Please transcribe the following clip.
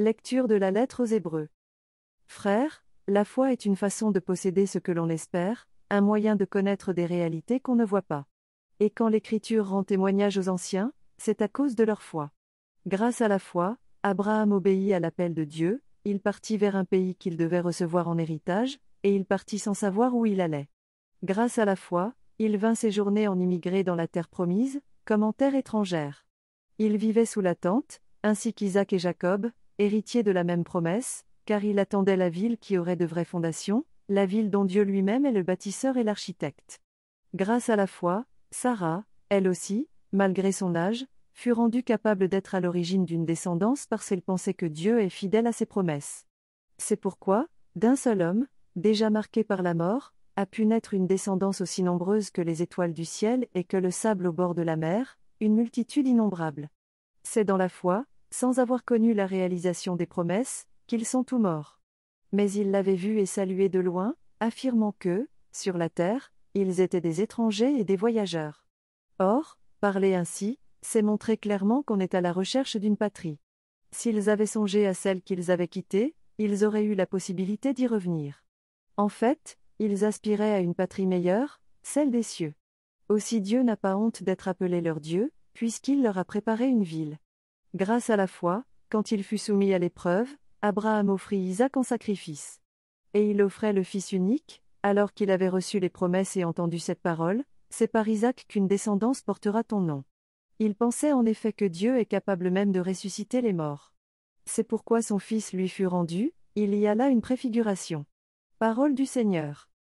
Lecture de la lettre aux Hébreux. Frères, la foi est une façon de posséder ce que l'on espère, un moyen de connaître des réalités qu'on ne voit pas. Et quand l'Écriture rend témoignage aux anciens, c'est à cause de leur foi. Grâce à la foi, Abraham obéit à l'appel de Dieu, il partit vers un pays qu'il devait recevoir en héritage, et il partit sans savoir où il allait. Grâce à la foi, il vint séjourner en immigré dans la terre promise, comme en terre étrangère. Il vivait sous la tente, ainsi qu'Isaac et Jacob, héritier de la même promesse, car il attendait la ville qui aurait de vraies fondations, la ville dont Dieu lui-même est le bâtisseur et l'architecte. Grâce à la foi, Sarah, elle aussi, malgré son âge, fut rendue capable d'être à l'origine d'une descendance parce qu'elle pensait que Dieu est fidèle à ses promesses. C'est pourquoi, d'un seul homme, déjà marqué par la mort, a pu naître une descendance aussi nombreuse que les étoiles du ciel et que le sable au bord de la mer, une multitude innombrable. C'est dans la foi, sans avoir connu la réalisation des promesses, qu'ils sont tous morts. Mais ils l'avaient vu et salué de loin, affirmant que, sur la terre, ils étaient des étrangers et des voyageurs. Or, parler ainsi, c'est montrer clairement qu'on est à la recherche d'une patrie. S'ils avaient songé à celle qu'ils avaient quittée, ils auraient eu la possibilité d'y revenir. En fait, ils aspiraient à une patrie meilleure, celle des cieux. Aussi Dieu n'a pas honte d'être appelé leur Dieu, puisqu'il leur a préparé une ville. Grâce à la foi, quand il fut soumis à l'épreuve, Abraham offrit Isaac en sacrifice. Et il offrait le Fils unique, alors qu'il avait reçu les promesses et entendu cette parole, C'est par Isaac qu'une descendance portera ton nom. Il pensait en effet que Dieu est capable même de ressusciter les morts. C'est pourquoi son Fils lui fut rendu, il y a là une préfiguration. Parole du Seigneur.